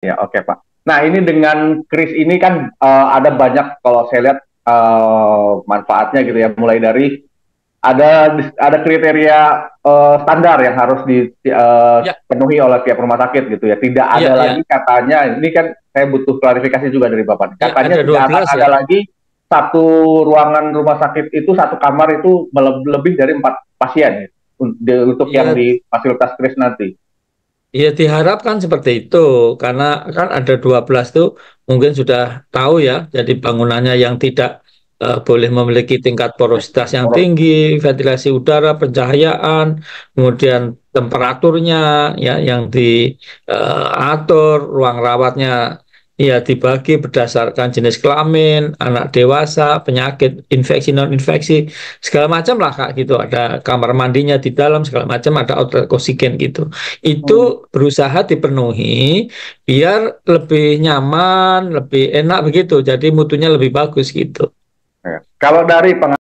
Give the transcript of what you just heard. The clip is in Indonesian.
Ya, oke okay, Pak. Nah, ini dengan Kris ini kan uh, ada banyak kalau saya lihat uh, manfaatnya gitu ya, mulai dari ada ada kriteria uh, standar yang harus ya. dipenuhi uh, ya. oleh pihak rumah sakit gitu ya. Tidak ya, ada ya. lagi katanya ini kan saya butuh klarifikasi juga dari Bapak. Ya, katanya ya, tidak ya. ada lagi satu ruangan rumah sakit itu satu kamar itu lebih dari empat pasien gitu, untuk ya. yang di fasilitas Kris nanti. Ya diharapkan seperti itu karena kan ada 12 tuh mungkin sudah tahu ya jadi bangunannya yang tidak uh, boleh memiliki tingkat porositas yang tinggi, ventilasi udara, pencahayaan, kemudian temperaturnya ya yang diatur, eh, uh, ruang rawatnya ya dibagi berdasarkan jenis kelamin, anak dewasa, penyakit, infeksi non infeksi, segala macam lah kak gitu. Ada kamar mandinya di dalam segala macam, ada outlet oksigen gitu. Itu hmm. berusaha dipenuhi biar lebih nyaman, lebih enak begitu. Jadi mutunya lebih bagus gitu. Iya. Kalau dari pengalaman